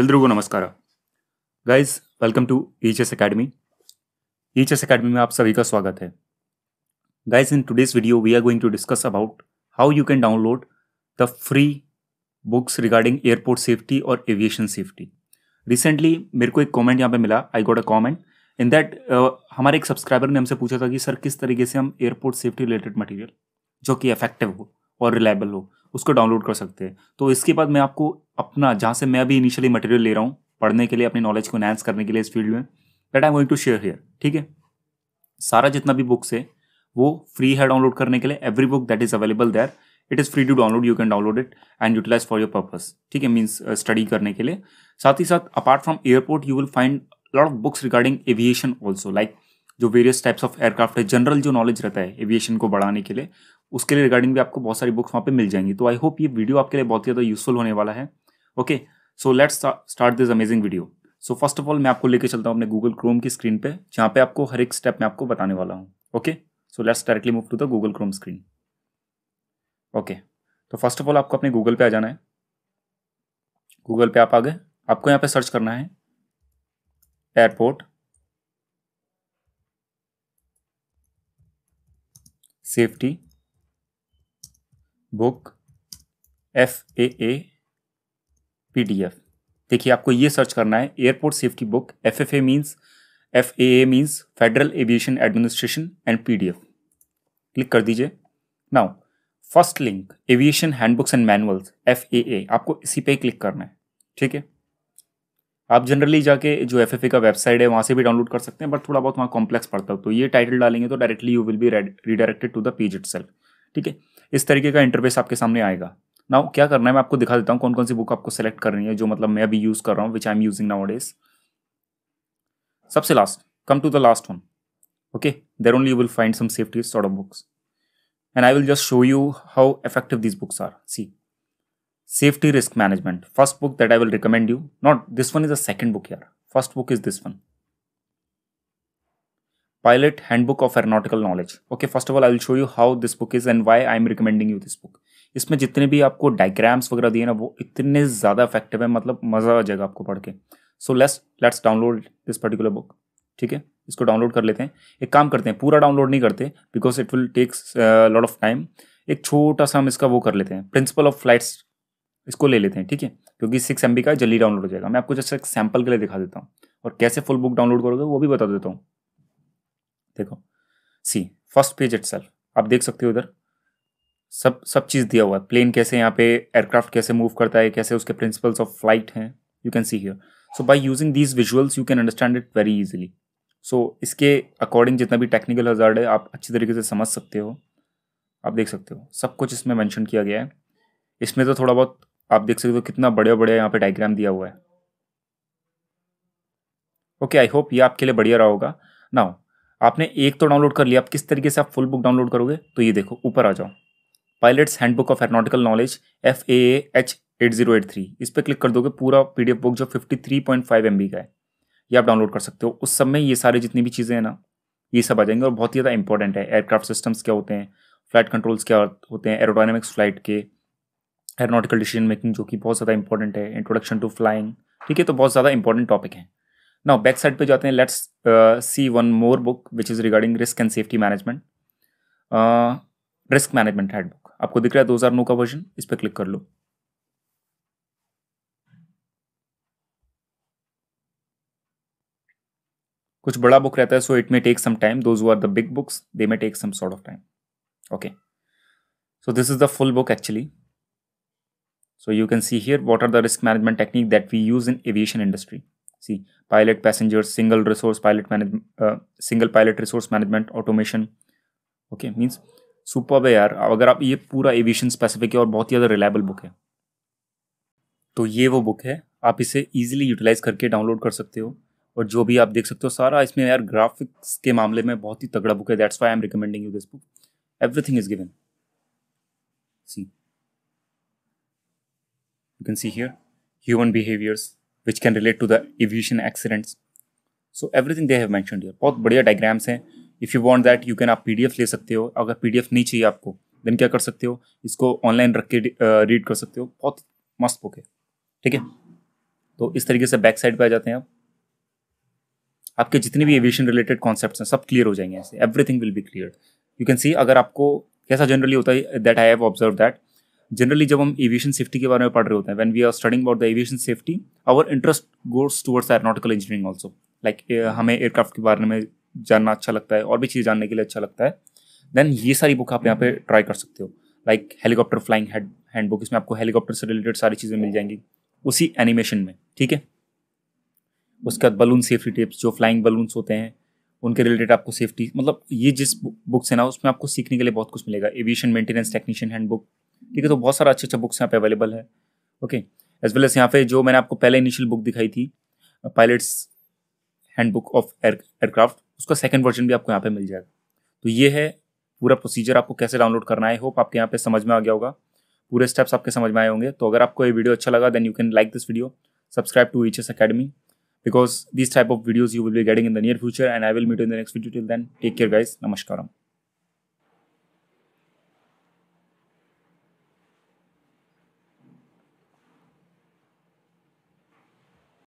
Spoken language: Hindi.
एलू नमस्कार guys welcome to E S academy E S academy में आप सभी का स्वागत है guys in today's video we are going to discuss about how you can download the free books regarding airport safety और एविएशन सेफ्टी रिसेंटली मेरे को एक कमेंट यहाँ पे मिला आई गोट अ कॉमेंट इन दैट हमारे एक सब्सक्राइबर ने हमसे पूछा था कि सर किस तरीके से हम एयरपोर्ट सेफ्टी रिलेटेड मटीरियल जो कि इफेक्टिव हो और रिलायबल हो उसको डाउनलोड कर सकते हैं तो इसके बाद मैं आपको अपना जहाँ से मैं अभी इनिशियली मटेरियल ले रहा हूँ पढ़ने के लिए अपनी नॉलेज को एनहेंस करने के लिए इस फील्ड में that I going to share here ठीक है सारा जितना भी बुक्स है वो फ्री है डाउनलोड करने के लिए every book that is available there it is free to download you can download it and utilise for your purpose ठीक है मीन्स स्टडी uh, करने के लिए साथ ही साथ apart from airport you will find lot of books regarding aviation also like जो वेरियस टाइप्स ऑफ एयरक्राफ्ट है जनरल जो नॉलेज रहता है एविएशन को बढ़ाने के लिए उसके लिए रिगार्डिंग भी आपको बहुत सारी बुक्स वहाँ पे मिल जाएंगी तो आई होप ये वीडियो आपके लिए बहुत ही ज़्यादा यूजफुल होने वाला है okay so let's start this amazing video so first of all मैं आपको लेकर चलता हूँ अपने गूगल क्रोम की स्क्रीन पे जहाँ पे आपको हर एक स्टेप मैं आपको बताने वाला हूँ okay so let's directly move to the Google Chrome screen okay तो फर्स्ट ऑफ ऑल आपको अपने गूगल पे आ जाना है गूगल पे आप आ गए आपको यहाँ पे सर्च करना है airport safety book F A A P D F देखिए आपको ये सर्च करना है airport safety book F F A means F A A means federal aviation administration and P D F click कर दीजिए now first link aviation handbooks and manuals F A A आपको इसी पे ही क्लिक करना है ठीक है आप जनरली जाके जो एफ का वेबसाइट है वहाँ से भी डाउनलोड कर सकते हैं बट थोड़ा बहुत वहाँ कॉम्प्लेक्स पड़ता है तो ये टाइटल डालेंगे तो directly you will be redirected to the page it ठीक है इस तरीके का इंटरफेस आपके सामने आएगा नाउ क्या करना है मैं आपको दिखा देता हूँ कौन कौन सी बुक आपको सेलेक्ट करनी है जो मतलब मैं अभी यूज़ कर रहा हूँ which I am using nowadays सबसे last come to the last one okay there only you will find some safety sort of books and I will just show you how effective this books are see Safety Risk Management, first book that I will recommend you. Not this one is the second book here. First book is this one. Pilot Handbook of Aeronautical Knowledge. Okay, first of all, I will show you how this book is and why I am recommending you this book. इसमें जितने भी आपको डायग्राम्स वगैरह दिए ना वो इतने ज़्यादा इफेक्टिव है मतलब मज़ा आ जाएगा आपको पढ़ के so let's let's download this particular book ठीक है इसको डाउनलोड कर लेते हैं एक काम करते हैं पूरा डाउनलोड नहीं करते because it will takes lot of time एक छोटा सा हम इसका वो कर लेते हैं प्रिंसिपल ऑफ फ्लाइट्स इसको ले लेते हैं ठीक है क्योंकि सिक्स एम का जल्दी डाउनलोड हो जाएगा मैं आपको जैसे एक सैम्पल के लिए दिखा देता हूँ और कैसे फुल बुक डाउनलोड करोगे वो भी बता देता हूँ देखो सी फर्स्ट पेज इट आप देख सकते हो उधर सब सब चीज़ दिया हुआ है प्लेन कैसे यहाँ पे एयरक्राफ्ट कैसे मूव करता है कैसे उसके प्रिंसिपल्स ऑफ फ्लाइट हैं you can see here so by using these visuals you can understand it very easily so इसके अकॉर्डिंग जितना भी टेक्निकल हजार्ड है आप अच्छी तरीके से समझ सकते हो आप देख सकते हो सब कुछ इसमें मैंशन किया गया है इसमें तो थोड़ा बहुत आप देख सकते हो कितना बढ़िया बढ़िया यहाँ पे डायग्राम दिया हुआ है ओके आई होप ये आपके लिए बढ़िया रहा होगा नाउ आपने एक तो डाउनलोड कर लिया आप किस तरीके से आप फुल बुक डाउनलोड करोगे तो ये देखो ऊपर आ जाओ pilot's handbook of aeronautical knowledge F A H eight zero eight three इस पर क्लिक कर दोगे पूरा पी डी एफ बुक जो fifty three point five M B का है ये आप डाउनलोड कर सकते हो उस सब में ये सारी जितनी भी चीज़ें हैं ना ये सब आ जाएंगे और बहुत ही ज़्यादा इंपॉर्टेंट है एयरक्राफ्ट सिस्टम्स क्या होते हैं फ्लाइट कंट्रोल्स क्या होते हैं एरोडाइनमिक्स फ्लाइट के एरोनॉटिकल डिसीजन मेकिंग जो कि बहुत ज़्यादा इंपॉर्टेंट है इंट्रोडक्शन टू फ्लाइंग ठीक है तो बहुत ज़्यादा इंपॉर्टेंट टॉपिक है नाउ बैक साइड पे जाते हैं let's see one more book which is regarding risk and safety management risk management hand book आपको दिख रहा है दो हज़ार नौ का वर्जन इस पर क्लिक कर लो कुछ बड़ा बुक रहता है so it may take some time those are the big books they may take some sort of time okay so this is the full book actually So you can see here what are the risk management technique that we use in aviation industry. See pilot passengers, single resource pilot management, uh, single pilot resource management, automation. Okay, means super है यार अगर आप ये पूरा एविएशन स्पेसिफिक है और बहुत ही ज़्यादा रिलायबल बुक है तो ये वो बुक है आप इसे ईजिली यूटिलाइज करके डाउनलोड कर सकते हो और जो भी आप देख सकते हो सारा इसमें यार ग्राफिक्स के मामले में बहुत ही तगड़ा बुक है that's why I am recommending you this book everything is given see you can see here human behaviors which can relate to the aviation accidents so everything they have mention here बहुत बढ़िया डायग्राम्स हैं if you want that you can आप पीडीएफ ले सकते हो अगर पीडीएफ नहीं चाहिए आपको देन क्या कर सकते हो इसको ऑनलाइन रख के रीड कर सकते हो बहुत मस्त बुक है ठीक है तो इस तरीके से बैक साइड पे आ जाते हैं आप आपके जितने भी एविएशन रिलेटेड कॉन्सेप्ट हैं सब क्लियर हो जाएंगे ऐसे everything will be clear you can see अगर आपको कैसा जनरली होता है that I have observe that generally जब हम एविएशन सेफ्टी के बारे में पढ़ रहे होते हैं when we are studying about the aviation safety our interest goes towards aeronautical engineering also like हमें एयरक्राफ्ट के बारे में जानना अच्छा लगता है और भी चीज़ जानने के लिए अच्छा लगता है देन ये सारी बुक आप यहाँ पे ट्राई कर सकते हो like helicopter flying head hand book इसमें आपको हेलीकॉप्टर से रिलेटेड सारी चीज़ें मिल जाएंगी उसी एनिमेशन में ठीक है उसके बाद बलून सेफ्टी टिप्स जो फ्लाइंग बलून्स होते हैं उनके रिलेटेड आपको सेफ्टी मतलब ये जिस बुक्स है ना उसमें आपको सीखने के लिए बहुत कुछ मिलेगा aviation maintenance technician hand book ठीक है तो बहुत सारा अच्छे अच्छे बुक्स यहाँ पे अवेलेबल है ओके एज वेल एज यहाँ पे जो मैंने आपको पहले इनिशियल बुक दिखाई थी pilot's handbook of air aircraft उसका सेकेंड वर्जन भी आपको यहाँ पे मिल जाएगा तो ये है पूरा प्रोसीजर आपको कैसे डाउनलोड करना है होप आपके यहाँ पे समझ में आ गया होगा पूरे स्टेप्स आपके समझ में आए होंगे तो अगर आपको ये वीडियो अच्छा लगा then you can like this video subscribe to H S academy because this type of videos you will be getting in the near future and I will meet in the next video till then take care guys नमस्कार